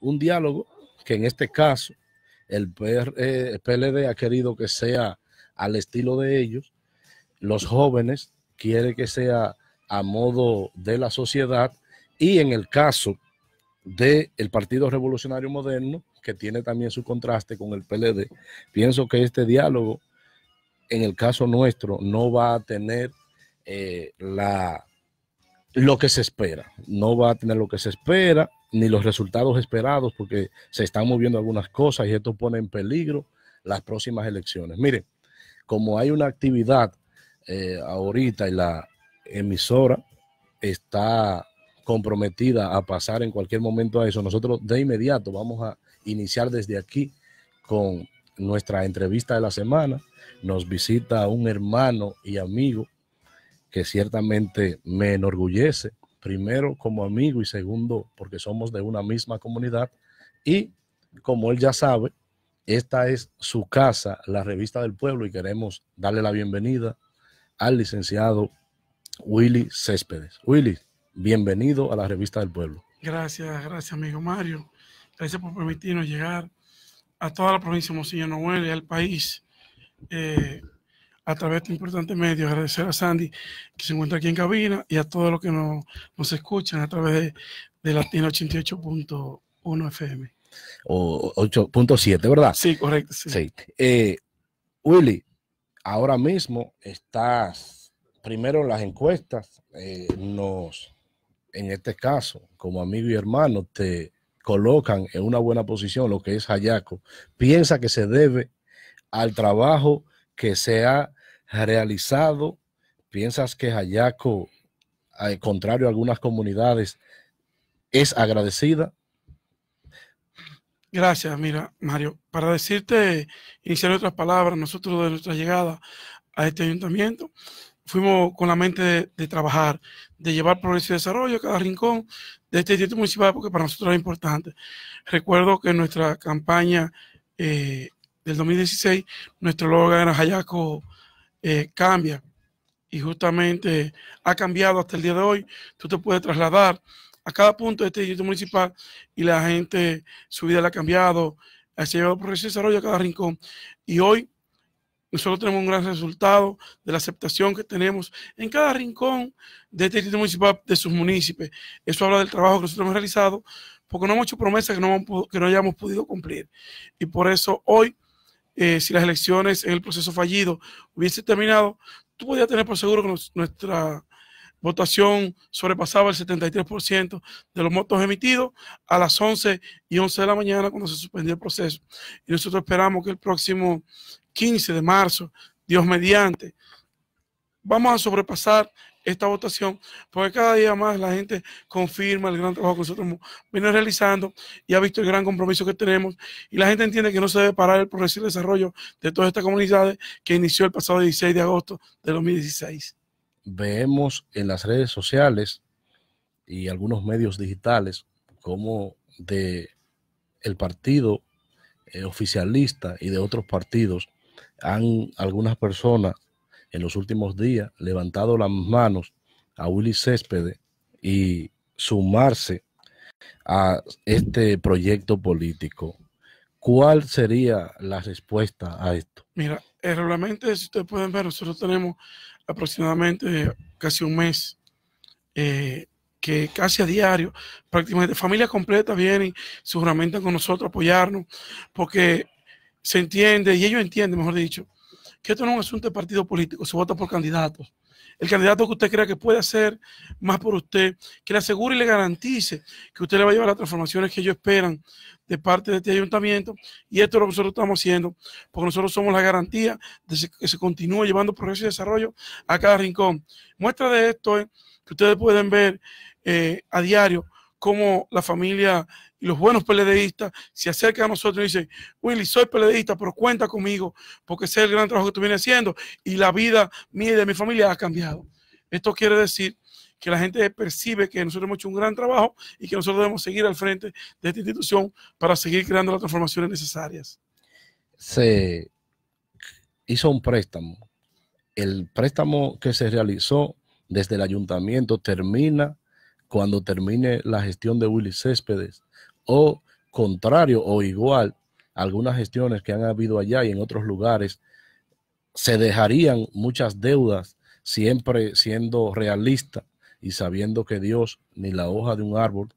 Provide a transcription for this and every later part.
un diálogo que en este caso el, PLD eh, ha querido que sea al estilo de ellos, los jóvenes quiere que sea a modo de la sociedad y en el caso del el Partido Revolucionario Moderno, que tiene también su contraste con el PLD, pienso que este diálogo, en el caso nuestro, no va a tener eh, la, lo que se espera, no va a tener lo que se espera ni los resultados esperados, porque se están moviendo algunas cosas y esto pone en peligro las próximas elecciones. Miren, como hay una actividad eh, ahorita y la emisora está comprometida a pasar en cualquier momento a eso, nosotros de inmediato vamos a iniciar desde aquí con nuestra entrevista de la semana. Nos visita un hermano y amigo que ciertamente me enorgullece primero como amigo y segundo porque somos de una misma comunidad. Y como él ya sabe, esta es su casa, la revista del pueblo, y queremos darle la bienvenida al licenciado Willy Céspedes. Willy, bienvenido a la revista del pueblo. Gracias, gracias amigo Mario. Gracias por permitirnos llegar a toda la provincia de Mosillo Noel y al país. Eh, a través de este importante medio. Agradecer a Sandy que se encuentra aquí en cabina y a todos los que nos, nos escuchan a través de, de 88.1 FM. O 8.7, ¿verdad? Sí, correcto. Sí. Eh, Willy, ahora mismo estás primero las encuestas. Eh, nos, en este caso, como amigo y hermano, te colocan en una buena posición lo que es Hayaco. Piensa que se debe al trabajo que se ha realizado? ¿Piensas que Hayaco, al contrario algunas comunidades, es agradecida? Gracias, mira, Mario. Para decirte, iniciar otras palabras, nosotros de nuestra llegada a este ayuntamiento, fuimos con la mente de, trabajar, de llevar progreso y desarrollo a cada rincón de este distrito municipal, porque para nosotros es importante. Recuerdo que nuestra campaña eh, del 2016, nuestro logro en Hayaco cambia y justamente ha cambiado hasta el día de hoy. Tú te puedes trasladar a cada punto de este distrito municipal y la gente, su vida la ha cambiado, ha llevado progreso y desarrollo a cada rincón. Y hoy nosotros tenemos un gran resultado de la aceptación que tenemos en cada rincón de este distrito municipal, de sus municipios. Eso habla del trabajo que nosotros hemos realizado, porque no hemos hecho promesas que no, que no hayamos podido cumplir. Y por eso hoy eh, si las elecciones en el proceso fallido hubiese terminado, tú podías tener por seguro que nuestra votación sobrepasaba el 73% de los votos emitidos a las 11 y 11 de la mañana cuando se suspendió el proceso. Y nosotros esperamos que el próximo 15 de marzo, Dios mediante, vamos a sobrepasar esta votación, porque cada día más la gente confirma el gran trabajo que nosotros venimos realizando y ha visto el gran compromiso que tenemos y la gente entiende que no se debe parar el progresivo desarrollo de todas estas comunidades que inició el pasado 16 de agosto de 2016. Vemos en las redes sociales y algunos medios digitales como de el partido eh, oficialista y de otros partidos han algunas personas en los últimos días levantado las manos a Willy Céspedes y sumarse a este proyecto político. ¿Cuál sería la respuesta a esto? Mira, eh, realmente, si ustedes pueden ver, nosotros tenemos aproximadamente casi un mes eh, que casi a diario, prácticamente familia completa vienen, se juramentan con nosotros, apoyarnos, porque se entiende, y ellos entienden, mejor dicho, que esto no es un asunto de partido político, se vota por candidatos. El candidato que usted crea que puede hacer más por usted, que le asegure y le garantice que usted le va a llevar las transformaciones que ellos esperan de parte de este ayuntamiento. Y esto es lo que nosotros estamos haciendo, porque nosotros somos la garantía de que se continúe llevando progreso y desarrollo a cada rincón. Muestra de esto es eh, que ustedes pueden ver eh, a diario cómo la familia y los buenos peledeístas se acercan a nosotros y dicen, Willy, soy peledeísta, pero cuenta conmigo, porque sé el gran trabajo que tú vienes haciendo y la vida mía y de mi familia ha cambiado. Esto quiere decir que la gente percibe que nosotros hemos hecho un gran trabajo y que nosotros debemos seguir al frente de esta institución para seguir creando las transformaciones necesarias. Se hizo un préstamo. El préstamo que se realizó desde el ayuntamiento termina cuando termine la gestión de Willy Céspedes o contrario o igual algunas gestiones que han habido allá y en otros lugares, se dejarían muchas deudas siempre siendo realista y sabiendo que Dios ni la hoja de un árbol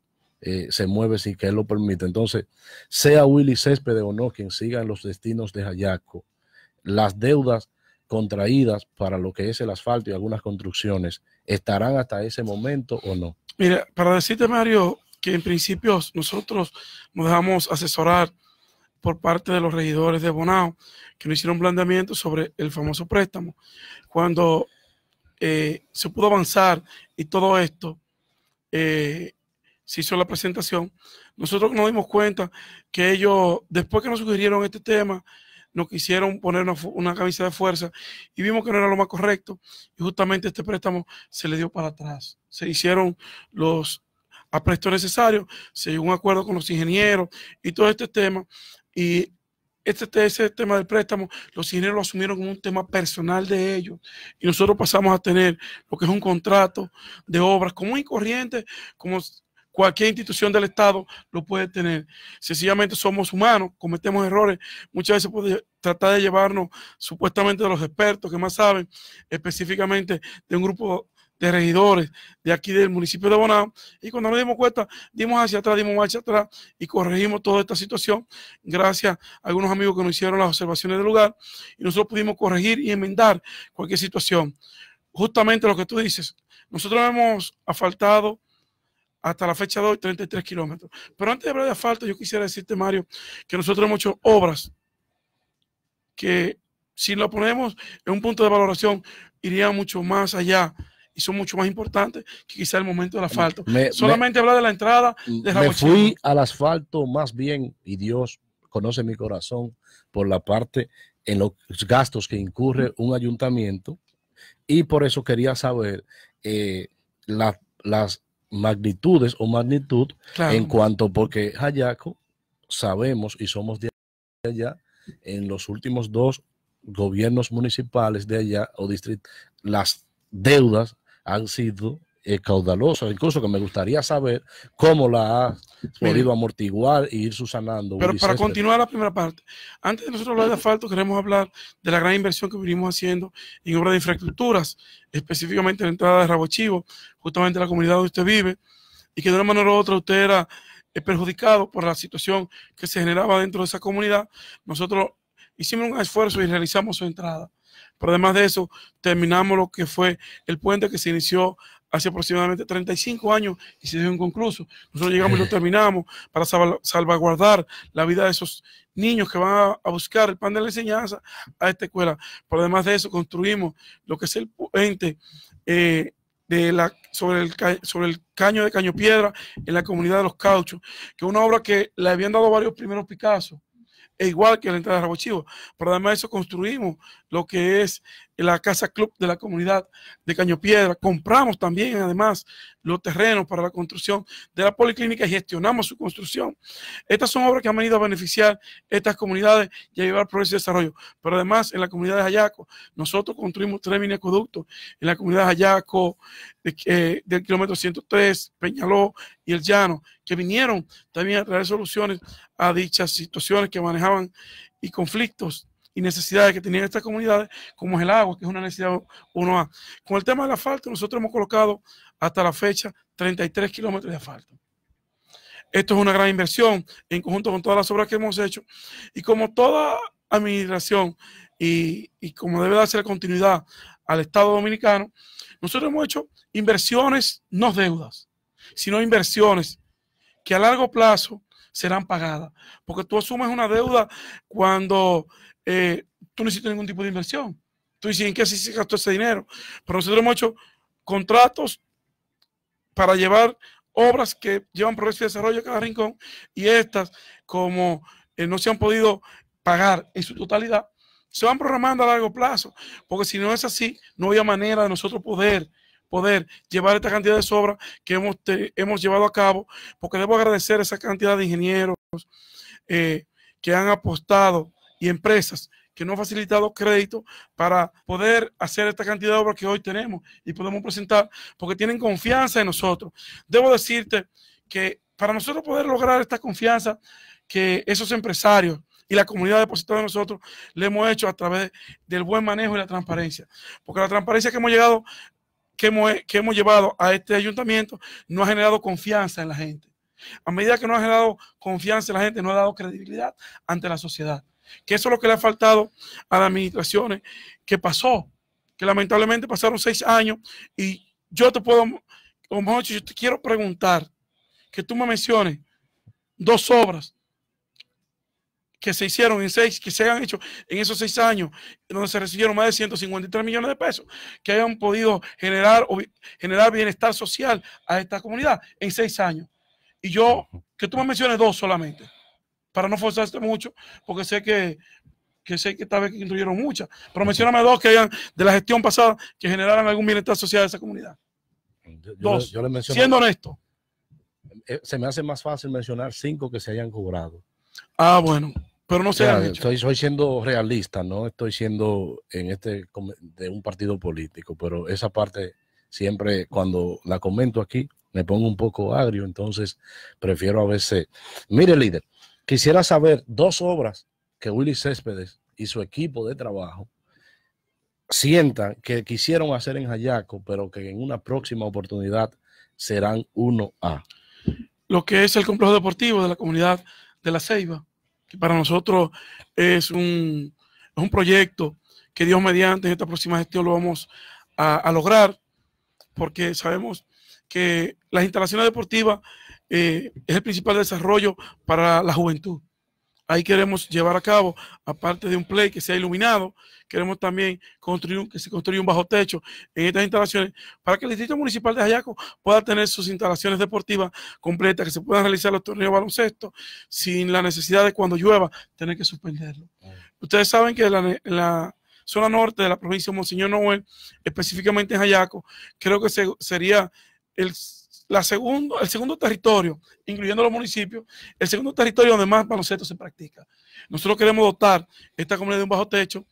eh, se mueve sin que Él lo permita. Entonces, sea Willy Céspedes o no quien siga en los destinos de Hayaco, las deudas contraídas para lo que es el asfalto y algunas construcciones estarán hasta ese momento o no. Mira, para decirte, Mario, que en principio nosotros nos dejamos asesorar por parte de los regidores de Bonao, que nos hicieron un planteamiento sobre el famoso préstamo. Cuando eh, se pudo avanzar y todo esto, eh, se hizo la presentación, nosotros nos dimos cuenta que ellos, después que nos sugirieron este tema, nos quisieron poner una camisa de fuerza y vimos que no era lo más correcto y justamente este préstamo se le dio para atrás. Se hicieron los a presto necesario, se llegó a un acuerdo con los ingenieros y todo este tema. Y este, este, ese tema del préstamo, los ingenieros lo asumieron como un tema personal de ellos y nosotros pasamos a tener lo que es un contrato de obras común y corriente, como cualquier institución del Estado lo puede tener. Sencillamente somos humanos, cometemos errores, muchas veces puede tratar de llevarnos supuestamente de los expertos que más saben, específicamente de un grupo de regidores de aquí del municipio de Bonao. Y cuando nos dimos cuenta, dimos hacia atrás, dimos marcha atrás y corregimos toda esta situación gracias a algunos amigos que nos hicieron las observaciones del lugar y nosotros pudimos corregir y enmendar cualquier situación. Justamente lo que tú dices, nosotros hemos asfaltado hasta la fecha de hoy 33 kilómetros. Pero antes de hablar de asfalto, yo quisiera decirte, Mario, que nosotros hemos hecho obras que si lo ponemos en un punto de valoración, iría mucho más allá y son mucho más importantes que quizá el momento del asfalto. Solamente hablar de la entrada. De me fui al asfalto más bien, y Dios conoce mi corazón, por la parte en los gastos que incurre un ayuntamiento, y por eso quería saber eh, las magnitudes o magnitud en cuanto, porque Hayaco sabemos y somos de allá, en los últimos dos gobiernos municipales de allá o distrito, las deudas han sido eh, caudalosas. incluso que me gustaría saber cómo la ha podido amortiguar e ir susanando. Pero para continuar la primera parte, antes de nosotros hablar de asfalto, queremos hablar de la gran inversión que venimos haciendo en obras de infraestructuras, específicamente en la entrada de Rabo Chivo, justamente la comunidad donde usted vive, y que de una manera u otra usted era eh, perjudicado por la situación que se generaba dentro de esa comunidad. Nosotros hicimos un esfuerzo y realizamos su entrada. Pero además de eso, terminamos lo que fue el puente que se inició hace aproximadamente 35 años y se dejó inconcluso. Nosotros llegamos y lo terminamos para salvaguardar la vida de esos niños que van a, buscar el pan de la enseñanza a esta escuela. Pero además de eso, construimos lo que es el puente eh, de la, sobre, el, sobre el caño de Caño Piedra en la comunidad de los Cauchos, que es una obra que le habían dado varios primeros Picasso. E igual que la entrada de Rabochivo. Pero además de eso construimos lo que es la Casa Club de la comunidad de Caño Piedra. Compramos también, además, los terrenos para la construcción de la policlínica y gestionamos su construcción. Estas son obras que han venido a beneficiar estas comunidades y a llevar progreso y desarrollo. Pero además, en la comunidad de Ayaco, nosotros construimos tres mini en la comunidad de Ayaco, eh, del kilómetro 103, Peñaló y El Llano, que vinieron también a traer soluciones a dichas situaciones que manejaban y conflictos y necesidades que tenían estas comunidades, como es el agua, que es una necesidad uno a Con el tema del asfalto, nosotros hemos colocado hasta la fecha 33 kilómetros de asfalto. Esto es una gran inversión en conjunto con todas las obras que hemos hecho. Y como toda administración y, y como debe darse la continuidad al Estado dominicano, nosotros hemos hecho inversiones, no deudas, sino inversiones que a largo plazo serán pagadas. Porque tú asumes una deuda cuando eh, tú no hiciste ningún tipo de inversión. Tú dices, ¿en qué se gastó ese dinero? Pero nosotros hemos hecho contratos para llevar obras que llevan progreso y desarrollo a cada rincón y estas, como eh, no se han podido pagar en su totalidad, se van programando a largo plazo, porque si no es así, no había manera de nosotros poder poder llevar esta cantidad de obras que hemos, llevado a cabo, porque debo agradecer esa cantidad de ingenieros eh, que han apostado y empresas que no han facilitado crédito para poder hacer esta cantidad de obras que hoy tenemos y podemos presentar porque tienen confianza en nosotros. Debo decirte que para nosotros poder lograr esta confianza que esos empresarios y la comunidad depositada de nosotros le hemos hecho a través del buen manejo y la transparencia. Porque la transparencia que hemos llegado, que hemos, que hemos llevado a este ayuntamiento no ha generado confianza en la gente. A medida que no ha generado confianza en la gente, no ha dado credibilidad ante la sociedad. Que eso es lo que le ha faltado a las administraciones que pasó, que lamentablemente pasaron seis años y yo te puedo, yo te quiero preguntar que tú me menciones dos obras que se hicieron en seis, que se han hecho en esos seis años, donde se recibieron más de 153 millones de pesos, que hayan podido generar, generar bienestar social a esta comunidad en seis años. Y yo, que tú me menciones dos solamente para no forzarte mucho, porque sé que, que sé que esta vez que incluyeron muchas. Pero mencioname dos que hayan de la gestión pasada que generaran algún bienestar social de esa comunidad. dos, yo siendo honesto. Eh, se me hace más fácil mencionar cinco que se hayan cobrado. Ah, bueno, pero no se Estoy, soy siendo realista, no estoy siendo en este de un partido político, pero esa parte siempre cuando la comento aquí me pongo un poco agrio, entonces prefiero a veces. Mire, líder, Quisiera saber dos obras que Willy Céspedes y su equipo de trabajo sientan que quisieron hacer en Hayaco, pero que en una próxima oportunidad serán uno a Lo que es el complejo deportivo de la comunidad de La Ceiba, que para nosotros es un, proyecto que Dios mediante esta próxima gestión lo vamos a, a lograr, porque sabemos que las instalaciones deportivas eh, es el principal desarrollo para la juventud. Ahí queremos llevar a cabo, aparte de un play que sea iluminado, queremos también construir un, que se construya un bajo techo en estas instalaciones para que el Distrito Municipal de hayaco pueda tener sus instalaciones deportivas completas, que se puedan realizar los torneos de baloncesto sin la necesidad de cuando llueva tener que suspenderlo. Ustedes saben que la, zona norte de la provincia de Monseñor Noel, específicamente en hayaco, creo que sería el segundo, el segundo territorio, incluyendo los municipios, el segundo territorio donde más baloncesto se practica. Nosotros queremos dotar esta comunidad de un bajo techo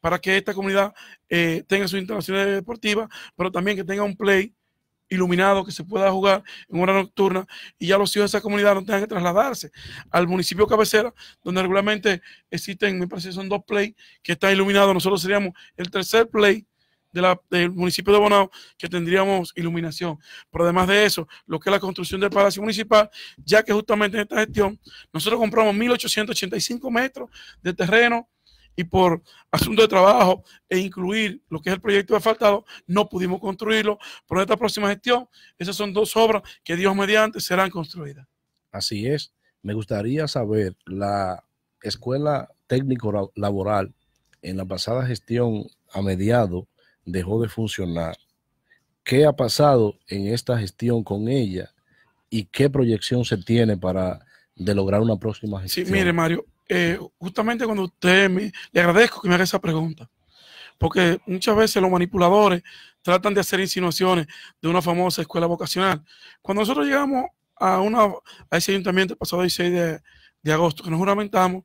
para que esta comunidad eh, tenga sus instalaciones deportivas, pero también que tenga un play iluminado que se pueda jugar en hora nocturna y ya los hijos de esa comunidad no tengan que trasladarse al municipio cabecera, donde regularmente existen, me parece son dos play que están iluminados. Nosotros seríamos el tercer play del municipio de Bonao que tendríamos iluminación. Pero además de eso, lo que es la construcción del Palacio Municipal, ya que justamente en esta gestión nosotros compramos 1.885 metros de terreno y por asunto de trabajo e incluir lo que es el proyecto de asfaltado, no pudimos construirlo. Pero en esta próxima gestión, esas son dos obras que Dios mediante serán construidas. Así es. Me gustaría saber la escuela técnico laboral en la pasada gestión a mediados dejó de funcionar. ¿Qué ha pasado en esta gestión con ella y qué proyección se tiene para de lograr una próxima gestión? Sí, mire Mario, eh, justamente cuando usted me, le agradezco que me haga esa pregunta, porque muchas veces los manipuladores tratan de hacer insinuaciones de una famosa escuela vocacional. Cuando nosotros llegamos a, una, ese ayuntamiento el pasado 16 de, de agosto, que nos juramentamos,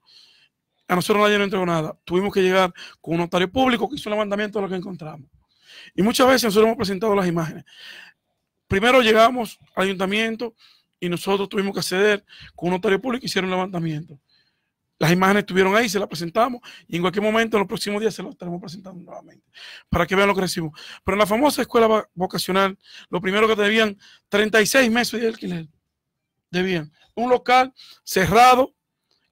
a nosotros nadie nos entregó nada. Tuvimos que llegar con un notario público que hizo el mandamiento de lo que encontramos. Y muchas veces nosotros hemos presentado las imágenes. Primero llegamos al ayuntamiento y nosotros tuvimos que acceder con un notario público y hicieron un levantamiento. Las imágenes estuvieron ahí, se las presentamos y en cualquier momento, en los próximos días, se las estaremos presentando nuevamente para que vean lo que recibimos. Pero en la famosa escuela vocacional, lo primero que debían, 36 meses de alquiler. Debían un local cerrado,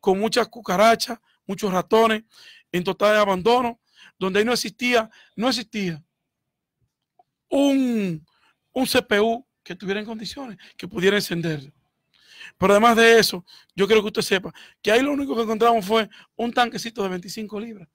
con muchas cucarachas, muchos ratones, en total de abandono, donde ahí no existía, no existía un, CPU que tuviera en condiciones, que pudiera encender. Pero además de eso, yo quiero que usted sepa que ahí lo único que encontramos fue un tanquecito de 25 libras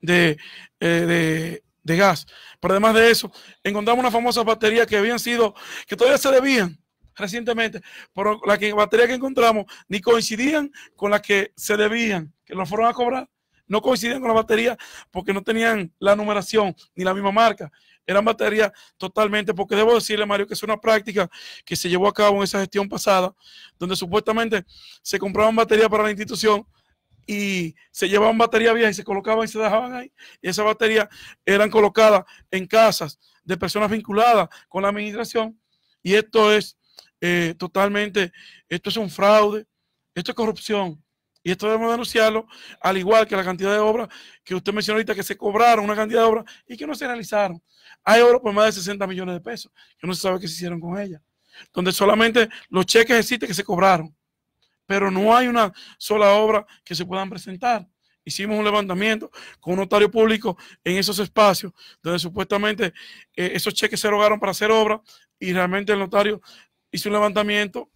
eh, de, gas. Pero además de eso, encontramos una famosa batería que habían sido, que todavía se debían recientemente, pero la que, batería que encontramos ni coincidían con las que se debían, que nos fueron a cobrar. No coincidían con la batería porque no tenían la numeración ni la misma marca. Eran baterías totalmente, porque debo decirle, Mario, que es una práctica que se llevó a cabo en esa gestión pasada, donde supuestamente se compraban baterías para la institución y se llevaban baterías viejas y se colocaban y se dejaban ahí. Y esas baterías eran colocadas en casas de personas vinculadas con la administración. Y esto es eh, totalmente, esto es un fraude, esto es corrupción. Y esto debemos denunciarlo, al igual que la cantidad de obras que usted mencionó ahorita, que se cobraron una cantidad de obras y que no se realizaron. Hay obras por más de 60 millones de pesos, que no se sabe qué se hicieron con ellas, donde solamente los cheques existen que se cobraron, pero no hay una sola obra que se puedan presentar. Hicimos un levantamiento con un notario público en esos espacios, donde supuestamente eh, esos cheques se rogaron para hacer obra y realmente el notario hizo un levantamiento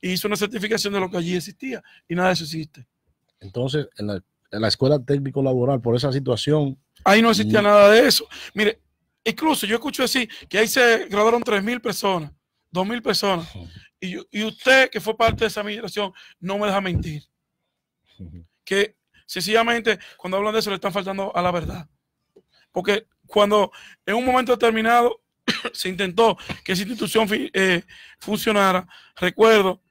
hizo una certificación de lo que allí existía y nada de eso existe. Entonces, en la, escuela técnico-laboral, por esa situación... Ahí no existía mm. nada de eso. Mire, incluso yo escucho decir que ahí se graduaron 3.000 personas, 2.000 personas. Y, usted, que fue parte de esa migración, no me deja mentir. Que sencillamente cuando hablan de eso le están faltando a la verdad. Porque cuando en un momento determinado se intentó que esa institución eh, funcionara, recuerdo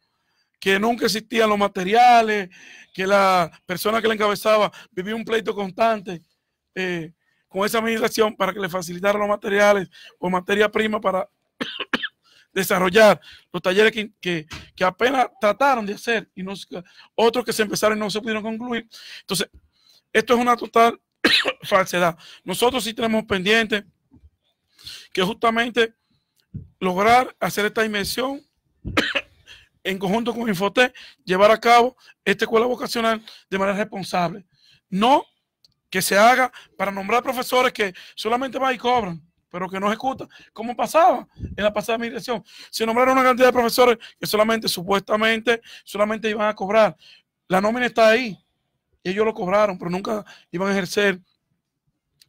que nunca existían los materiales, que la persona que la encabezaba vivía un pleito constante eh, con esa administración para que le facilitaran los materiales o materia prima para desarrollar los talleres que, que, apenas trataron de hacer y no, otros que se empezaron y no se pudieron concluir. Entonces, esto es una total falsedad. Nosotros sí tenemos pendiente que justamente lograr hacer esta inversión en conjunto con Infotec, llevar a cabo esta escuela vocacional de manera responsable. No que se haga para nombrar profesores que solamente van y cobran, pero que no ejecutan, como pasaba en la pasada administración. Se nombraron una cantidad de profesores que solamente, supuestamente, solamente iban a cobrar. La nómina está ahí. Ellos lo cobraron, pero nunca iban a ejercer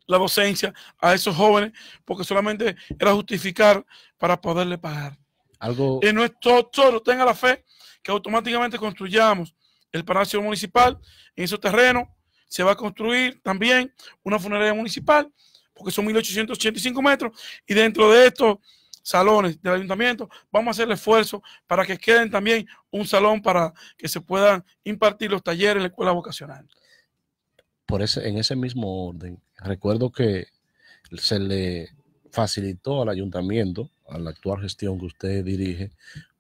la docencia a esos jóvenes porque solamente era justificar para poderle pagar. Algo... En todo todo tenga la fe que automáticamente construyamos el Palacio Municipal. En esos terrenos se va a construir también una funeraria municipal, porque son 1.885 metros, y dentro de estos salones del ayuntamiento vamos a hacer el esfuerzo para que queden también un salón para que se puedan impartir los talleres en la escuela vocacional. Por ese, en ese mismo orden, recuerdo que se le facilitó al ayuntamiento a la actual gestión que usted dirige,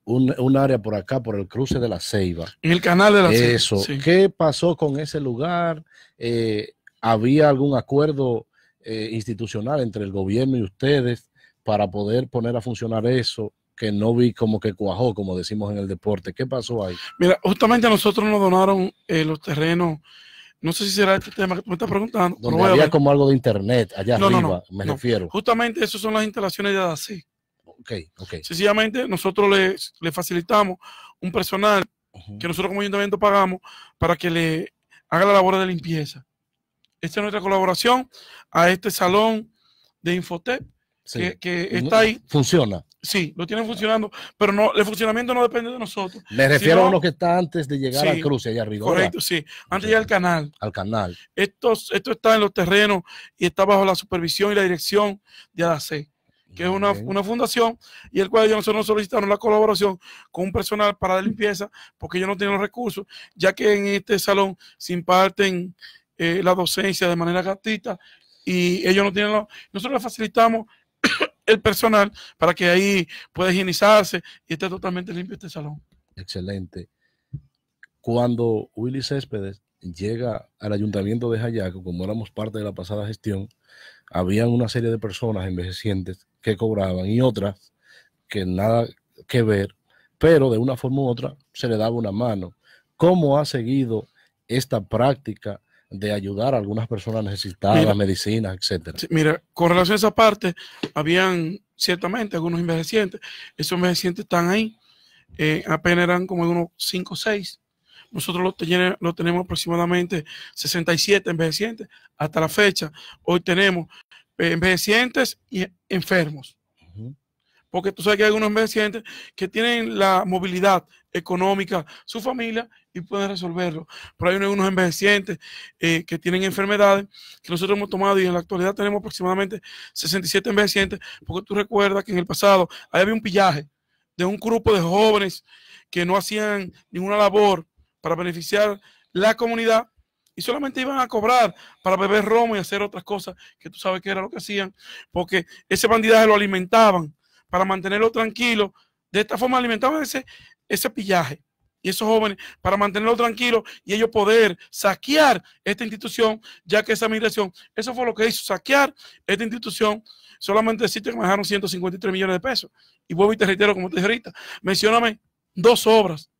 un, área por acá, por el cruce de la Ceiba. En el canal de la Ceiba. Eso. ¿Qué pasó con ese lugar? Eh, ¿Había algún acuerdo eh, institucional entre el gobierno y ustedes para poder poner a funcionar eso? Que no vi como que cuajó, como decimos en el deporte. ¿Qué pasó ahí? Mira, justamente a nosotros nos donaron eh, los terrenos. No sé si será este tema que me estás preguntando. Donde había como algo de internet allá arriba, me refiero. Justamente esas son las instalaciones de así Ok, ok. Sencillamente nosotros le, facilitamos un personal que nosotros como ayuntamiento pagamos para que le haga la labor de limpieza. Esta es nuestra colaboración a este salón de Infotep que, está ahí. Funciona. Sí, lo tienen funcionando, pero no, el funcionamiento no depende de nosotros. Me refiero a lo que está antes de llegar a al cruce allá arriba. Correcto, sí, antes de llegar al canal. Al canal. Esto, esto está en los terrenos y está bajo la supervisión y la dirección de ADAC que es una, fundación, y el cual nosotros solicitaron la colaboración con un personal para la limpieza, porque ellos no tienen los recursos, ya que en este salón se imparten eh, la docencia de manera gratuita y ellos no tienen los... Nosotros facilitamos el personal para que ahí pueda higienizarse y esté totalmente limpio este salón. Excelente. Cuando Willy Céspedes llega al ayuntamiento de Jayaco, como éramos parte de la pasada gestión, había una serie de personas envejecientes que cobraban y otras que nada que ver, pero de una forma u otra se le daba una mano. ¿Cómo ha seguido esta práctica de ayudar a algunas personas necesitadas, medicinas, etcétera? mira, con relación a esa parte, habían ciertamente algunos envejecientes. Esos envejecientes están ahí. Eh, apenas eran como unos 5 o 6 nosotros lo, tenemos aproximadamente 67 envejecientes hasta la fecha. Hoy tenemos eh, envejecientes y enfermos. Porque tú sabes que hay algunos envejecientes que tienen la movilidad económica, su familia, y pueden resolverlo. Pero hay unos envejecientes eh, que tienen enfermedades que nosotros hemos tomado y en la actualidad tenemos aproximadamente 67 envejecientes, porque tú recuerdas que en el pasado había un pillaje de un grupo de jóvenes que no hacían ninguna labor para beneficiar la comunidad y solamente iban a cobrar para beber romo y hacer otras cosas que tú sabes que era lo que hacían, porque ese bandidaje lo alimentaban para mantenerlo tranquilo. De esta forma alimentaban ese, ese pillaje y esos jóvenes para mantenerlo tranquilo y ellos poder saquear esta institución, ya que esa migración, eso fue lo que hizo, saquear esta institución. Solamente decirte que dejaron 153 millones de pesos. Y vuelvo y te reitero, como te dije ahorita, mencioname dos obras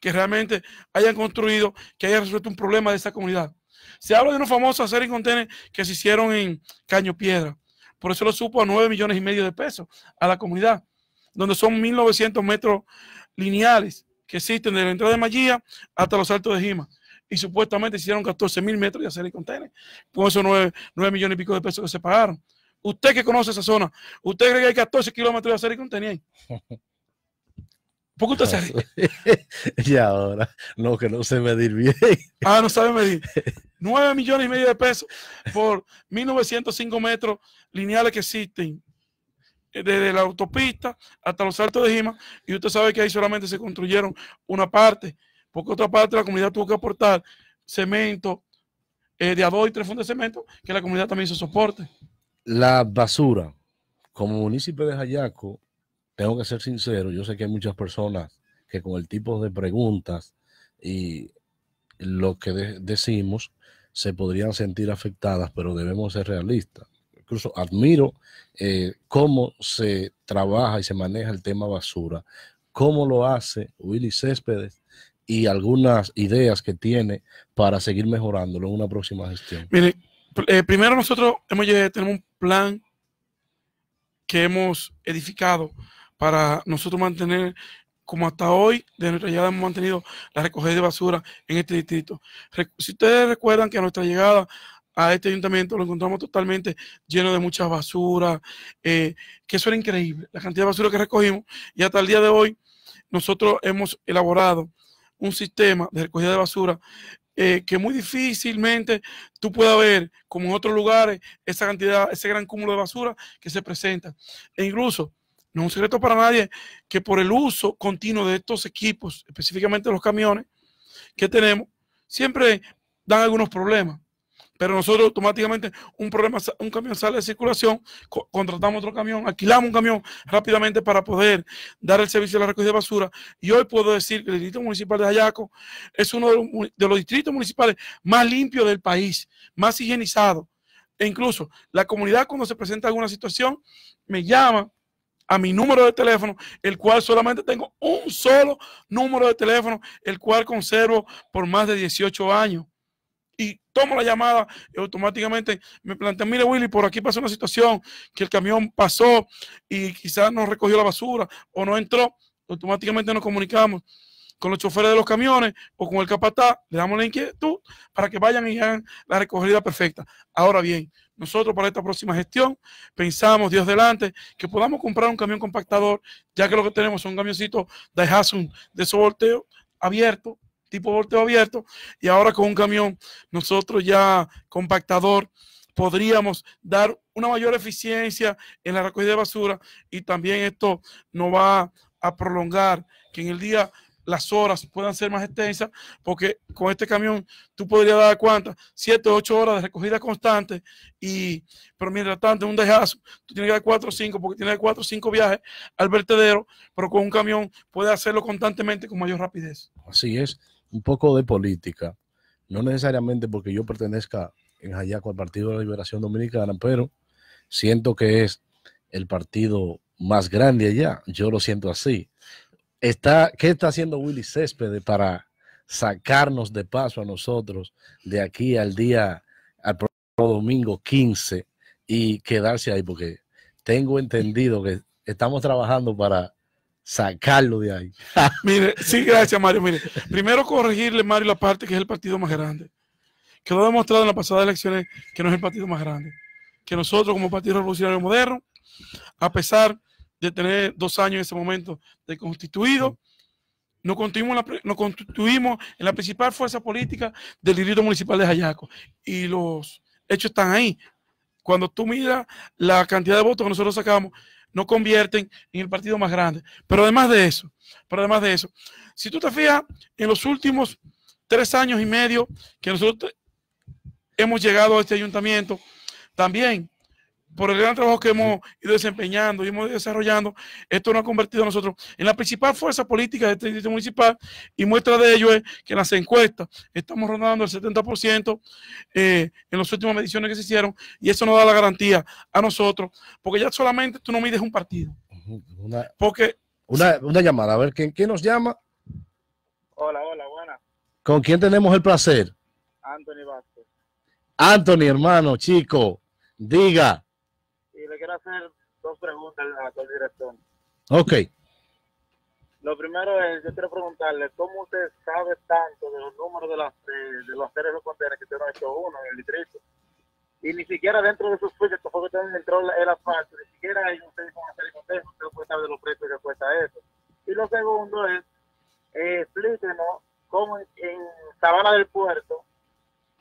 que realmente hayan construido, que hayan resuelto un problema de esa comunidad. Se habla de unos famosos y contenedores que se hicieron en Caño Piedra. Por eso lo supo a 9 millones y medio de pesos a la comunidad, donde son 1.900 metros lineales que existen desde la entrada de Magía hasta los altos de Jima. Y supuestamente se hicieron 14.000 metros de y contenedores, con esos 9, millones y pico de pesos que se pagaron. Usted que conoce esa zona, ¿usted cree que hay 14 kilómetros de acero y ¿Por qué usted se y ahora, no, que no sé medir bien. ah, no sabe medir. 9 millones y medio de pesos por 1905 metros lineales que existen eh, desde la autopista hasta los altos de Gima Y usted sabe que ahí solamente se construyeron una parte, porque otra parte la comunidad tuvo que aportar cemento, eh, de adobo y tres fondos de cemento, que la comunidad también hizo soporte. La basura, como municipio de Jayaco, tengo que ser sincero, yo sé que hay muchas personas que con el tipo de preguntas y lo que decimos se podrían sentir afectadas, pero debemos ser realistas. Incluso admiro eh, cómo se trabaja y se maneja el tema basura, cómo lo hace Willy Céspedes y algunas ideas que tiene para seguir mejorándolo en una próxima gestión. Mire, eh, primero nosotros hemos, tenemos un plan que hemos edificado para nosotros mantener, como hasta hoy, de nuestra llegada hemos mantenido la recogida de basura en este distrito. Si ustedes recuerdan que a nuestra llegada a este ayuntamiento lo encontramos totalmente lleno de mucha basura, eh, que eso era increíble, la cantidad de basura que recogimos. Y hasta el día de hoy, nosotros hemos elaborado un sistema de recogida de basura eh, que muy difícilmente tú puedas ver, como en otros lugares, esa cantidad, ese gran cúmulo de basura que se presenta. E incluso no es un secreto para nadie que por el uso continuo de estos equipos, específicamente los camiones que tenemos, siempre dan algunos problemas. Pero nosotros automáticamente un problema, un camión sale de circulación, contratamos otro camión, alquilamos un camión rápidamente para poder dar el servicio de la recogida de basura. Y hoy puedo decir que el distrito municipal de Ayaco es uno de los, distritos municipales más limpios del país, más higienizado. E incluso la comunidad cuando se presenta alguna situación me llama a mi número de teléfono, el cual solamente tengo un solo número de teléfono, el cual conservo por más de 18 años. Y tomo la llamada y automáticamente me plantean, mire Willy, por aquí pasó una situación que el camión pasó y quizás no recogió la basura o no entró. Automáticamente nos comunicamos con los choferes de los camiones o con el capataz, le damos la inquietud para que vayan y hagan la recogida perfecta. Ahora bien, nosotros para esta próxima gestión pensamos, Dios delante, que podamos comprar un camión compactador, ya que lo que tenemos un camioncito de Hassan de su volteo abierto, tipo volteo abierto, y ahora con un camión nosotros ya compactador podríamos dar una mayor eficiencia en la recogida de basura y también esto nos va a prolongar que en el día las horas puedan ser más extensas, porque con este camión tú podrías dar cuántas, siete, ocho horas de recogida constante, y, pero mientras tanto, un dejazo, tú tienes que dar cuatro o cinco, porque tienes cuatro o cinco viajes al vertedero, pero con un camión puedes hacerlo constantemente con mayor rapidez. Así es, un poco de política, no necesariamente porque yo pertenezca en Hayaco al Partido de la Liberación Dominicana, pero siento que es el partido más grande allá, yo lo siento así está, ¿qué está haciendo Willy Céspedes para sacarnos de paso a nosotros de aquí al día, al próximo domingo 15 y quedarse ahí? Porque tengo entendido que estamos trabajando para sacarlo de ahí. Ah, mire, sí, gracias Mario. Mire, primero corregirle Mario la parte que es el partido más grande. Que lo ha demostrado en las pasadas elecciones que no es el partido más grande. Que nosotros como Partido Revolucionario Moderno, a pesar de tener dos años en ese momento de constituido. Nos constituimos, nos constituimos en la principal fuerza política del distrito municipal de Jayaco. Y los hechos están ahí. Cuando tú miras la cantidad de votos que nosotros sacamos, nos convierten en el partido más grande. Pero además de eso, pero además de eso, si tú te fijas en los últimos tres años y medio que nosotros hemos llegado a este ayuntamiento, también por el gran trabajo que hemos ido desempeñando y hemos ido desarrollando, esto nos ha convertido a nosotros en la principal fuerza política de este distrito municipal y muestra de ello es que en las encuestas estamos rondando el 70% eh, en las últimas mediciones que se hicieron y eso nos da la garantía a nosotros, porque ya solamente tú no mides un partido. Una, porque, una, llamada, a ver, ¿quién, nos llama? Hola, hola, buena. ¿Con quién tenemos el placer? Anthony Vázquez. Anthony, hermano, chico, diga hacer dos preguntas a la director. Ok. Lo primero es, yo quiero preguntarle, ¿cómo usted sabe tanto de los números de, las, de, eh, de los seres de contenedores que usted ha hecho uno en el distrito? Y ni siquiera dentro de esos proyectos, porque usted entró el asfalto, ni siquiera hay un teléfono en el contexto, usted puede saber de los precios que cuesta eso. Y lo segundo es, eh, explíquenos cómo en, en Sabana del Puerto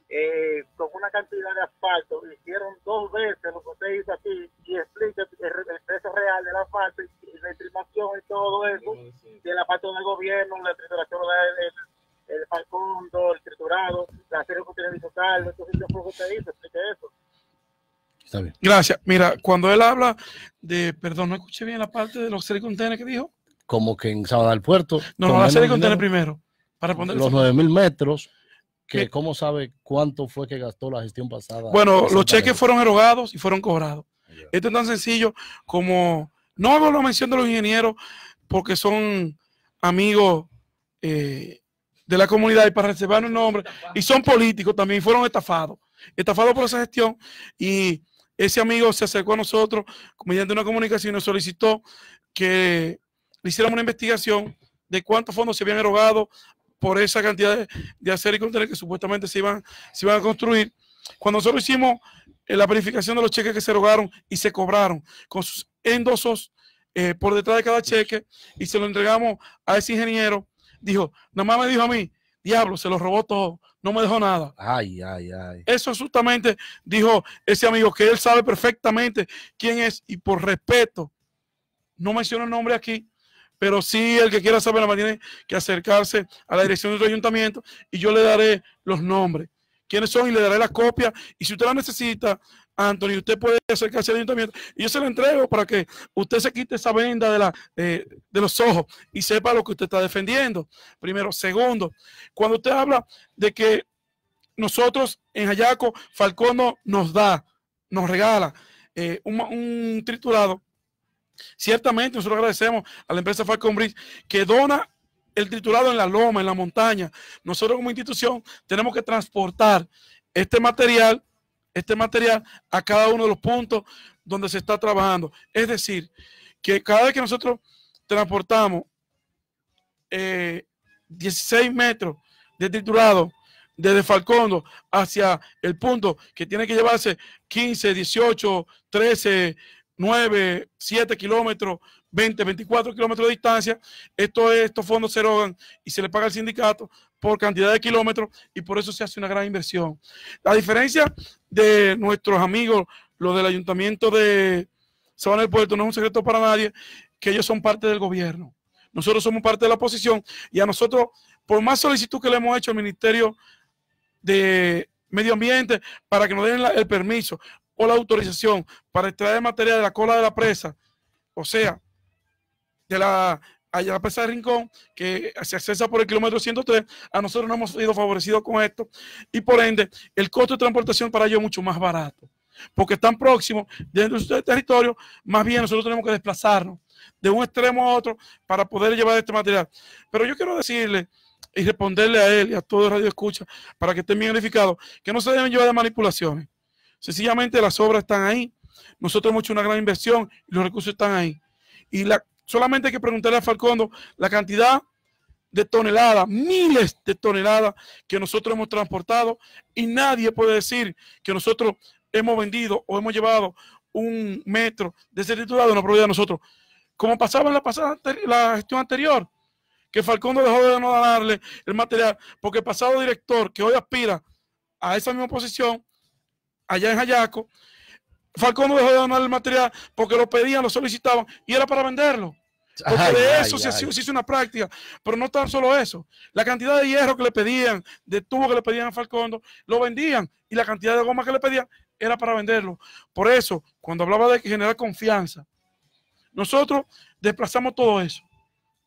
eh, con una cantidad de asfalto, hicieron dos veces lo que usted hizo aquí y explica el, precio real del asfalto y, la estimación y todo eso, y el asfalto del gobierno, la trituración del el, falcondo, el triturado, la serie que tiene total, que usted hizo, explique eso. Está bien. Gracias. Mira, cuando él habla de, perdón, no escuché bien la parte de los series contenedores que dijo. Como que en del Puerto. No, no, la serie contenedores primero. Para responder los 9000 metros que cómo sabe cuánto fue que gastó la gestión pasada. Bueno, los cheques fueron erogados y fueron cobrados. Esto es tan sencillo como, no hago la mención de los ingenieros porque son amigos eh, de la comunidad y para reservar el nombre, y son políticos también, fueron estafados, estafados por esa gestión y ese amigo se acercó a nosotros mediante una comunicación y nos solicitó que le hiciéramos una investigación de cuántos fondos se habían erogado por esa cantidad de, de acero y contener que supuestamente se iban, se a construir. Cuando nosotros hicimos eh, la verificación de los cheques que se rogaron y se cobraron con sus endosos eh, por detrás de cada cheque y se lo entregamos a ese ingeniero, dijo, nomás me dijo a mí, diablo, se lo robó todo, no me dejó nada. Ay, ay, ay. Eso justamente dijo ese amigo que él sabe perfectamente quién es y por respeto, no menciono el nombre aquí, pero sí, el que quiera saber tiene que acercarse a la dirección de su ayuntamiento y yo le daré los nombres, quiénes son y le daré la copia. Y si usted la necesita, Anthony, usted puede acercarse al ayuntamiento y yo se la entrego para que usted se quite esa venda de, la, eh, de los ojos y sepa lo que usted está defendiendo. Primero. Segundo, cuando usted habla de que nosotros en Hayaco, Falcón nos da, nos regala eh, un triturado Ciertamente nosotros agradecemos a la empresa Falcon Bridge que dona el triturado en la loma, en la montaña. Nosotros como institución tenemos que transportar este material, este material a cada uno de los puntos donde se está trabajando. Es decir, que cada vez que nosotros transportamos 16 eh, metros de triturado desde Falcondo hacia el punto que tiene que llevarse 15, 18, 13, 9, 7 kilómetros, 20, 24 kilómetros de distancia. Esto estos fondos se erogan y se le paga al sindicato por cantidad de kilómetros y por eso se hace una gran inversión. A diferencia de nuestros amigos, los del ayuntamiento de Sabana del Puerto, no es un secreto para nadie que ellos son parte del gobierno. Nosotros somos parte de la oposición y a nosotros, por más solicitud que le hemos hecho al Ministerio de Medio Ambiente para que nos den el permiso, o la autorización para extraer materia de la cola de la presa, o sea, de la, la presa de Rincón, que se accesa por el kilómetro 103, a nosotros no hemos sido favorecidos con esto, y por ende, el costo de transportación para ellos es mucho más barato, porque están próximos dentro de su este territorio, más bien nosotros tenemos que desplazarnos de un extremo a otro para poder llevar este material. Pero yo quiero decirle y responderle a él y a todo el radio escucha para que estén bien edificados, que no se deben llevar de manipulaciones. Sencillamente las obras están ahí. Nosotros hemos hecho una gran inversión y los recursos están ahí. Y la, solamente hay que preguntarle a Falcondo la cantidad de toneladas, miles de toneladas que nosotros hemos transportado y nadie puede decir que nosotros hemos vendido o hemos llevado un metro de ese titular de la propiedad de nosotros. Como pasaba en la, pasada, la gestión anterior, que Falcondo dejó de no darle el material, porque el pasado director que hoy aspira a esa misma posición allá en Hayaco, Falcón no dejó de donar el material porque lo pedían, lo solicitaban y era para venderlo. Porque de eso se, hizo una práctica, pero no tan solo eso. La cantidad de hierro que le pedían, de tubo que le pedían a Falcondo, lo vendían y la cantidad de goma que le pedían era para venderlo. Por eso, cuando hablaba de generar confianza, nosotros desplazamos todo eso.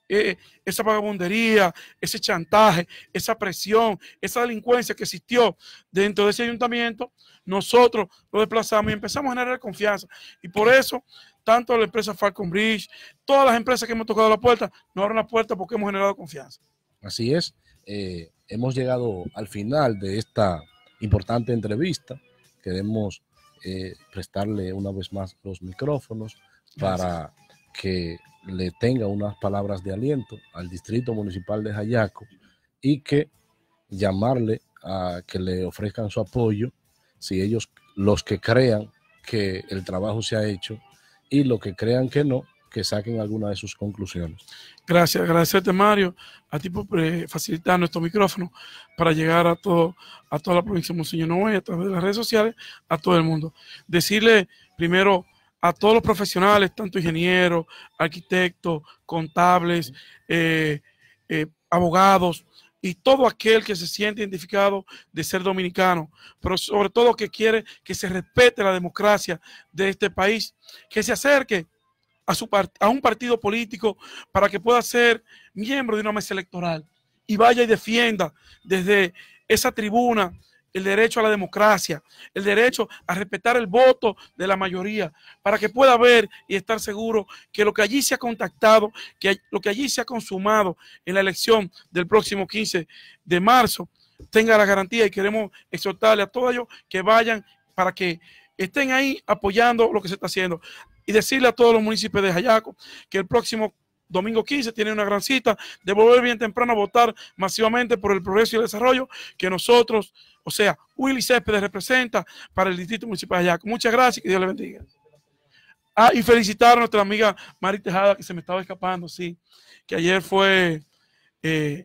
Eh, esa vagabundería, ese chantaje, esa presión, esa delincuencia que existió dentro de ese ayuntamiento, nosotros lo desplazamos y empezamos a generar confianza. Y por eso, tanto la empresa Falcon Bridge, todas las empresas que hemos tocado la puerta, nos abren la puerta porque hemos generado confianza. Así es. Eh, hemos llegado al final de esta importante entrevista. Queremos eh, prestarle una vez más los micrófonos para que le tenga unas palabras de aliento al distrito municipal de Jayaco y que llamarle a que le ofrezcan su apoyo si ellos los que crean que el trabajo se ha hecho y los que crean que no, que saquen alguna de sus conclusiones. Gracias, agradecerte Mario, a ti por eh, facilitar nuestro micrófono para llegar a todo, a toda la provincia de Monseñor Noé, a través de las redes sociales, a todo el mundo. Decirle primero a todos los profesionales, tanto ingenieros, arquitectos, contables, eh, eh, abogados y todo aquel que se siente identificado de ser dominicano, pero sobre todo que quiere que se respete la democracia de este país, que se acerque a, su a un partido político para que pueda ser miembro de una mesa electoral y vaya y defienda desde esa tribuna el derecho a la democracia, el derecho a respetar el voto de la mayoría, para que pueda ver y estar seguro que lo que allí se ha contactado, que lo que allí se ha consumado en la elección del próximo 15 de marzo, tenga la garantía y queremos exhortarle a todos ellos que vayan para que estén ahí apoyando lo que se está haciendo. Y decirle a todos los municipios de Jayaco que el próximo domingo 15 tiene una gran cita de volver bien temprano a votar masivamente por el progreso y el desarrollo que nosotros o sea, Willy Céspedes representa para el Distrito Municipal de Ayacu. Muchas gracias y que Dios le bendiga. Ah, y felicitar a nuestra amiga Mari Tejada, que se me estaba escapando, sí, que ayer fue eh,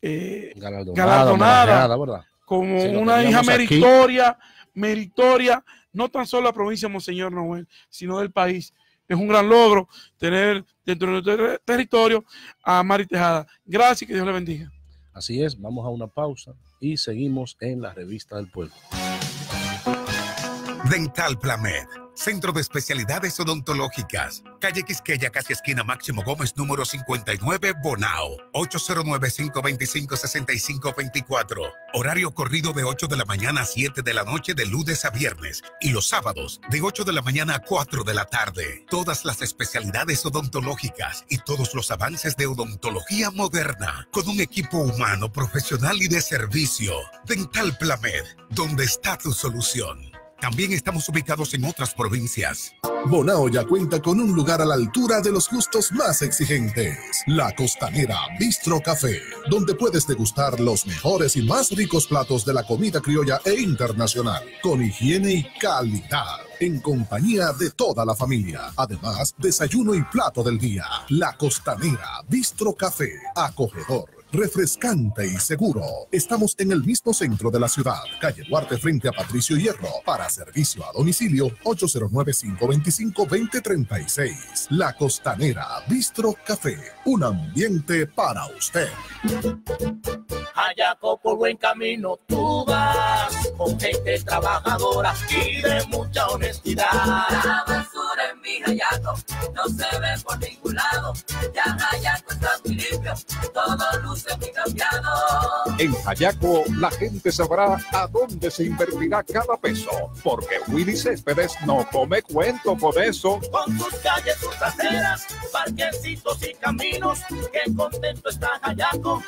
eh, galardonada, como una hija meritoria, meritoria, no tan solo la provincia de Monseñor Noel, sino del país. Es un gran logro tener dentro de nuestro territorio a Mari Tejada. Gracias y que Dios le bendiga. Así es, vamos a una pausa y seguimos en la revista del pueblo. Dental plamed Centro de Especialidades Odontológicas. Calle Quisqueya, casi esquina Máximo Gómez, número 59, Bonao. 809-525-6524. Horario corrido de 8 de la mañana a 7 de la noche de lunes a viernes. Y los sábados de 8 de la mañana a 4 de la tarde. Todas las especialidades odontológicas y todos los avances de odontología moderna. Con un equipo humano, profesional y de servicio. Dental Plamed, donde está tu solución. También estamos ubicados en otras provincias. Bonao ya cuenta con un lugar a la altura de los gustos más exigentes. La Costanera Bistro Café, donde puedes degustar los mejores y más ricos platos de la comida criolla e internacional, con higiene y calidad en compañía de toda la familia. Además, desayuno y plato del día. La Costanera Bistro Café, acogedor refrescante y seguro. Estamos en el mismo centro de la ciudad, calle Duarte frente a Patricio Hierro, para servicio a domicilio 809-525-2036. La Costanera Bistro Café, un ambiente para usted. allá por buen camino tú vas, con gente trabajadora y de mucha honestidad no se ve por ningún lado. Ya está muy limpio, todo luce muy cambiado. En Hayaco, la gente sabrá a dónde se invertirá cada peso, porque Willy Céspedes no come cuento con eso. Con sus calles, sus aceras, parquecitos y caminos, qué contento está Hayaco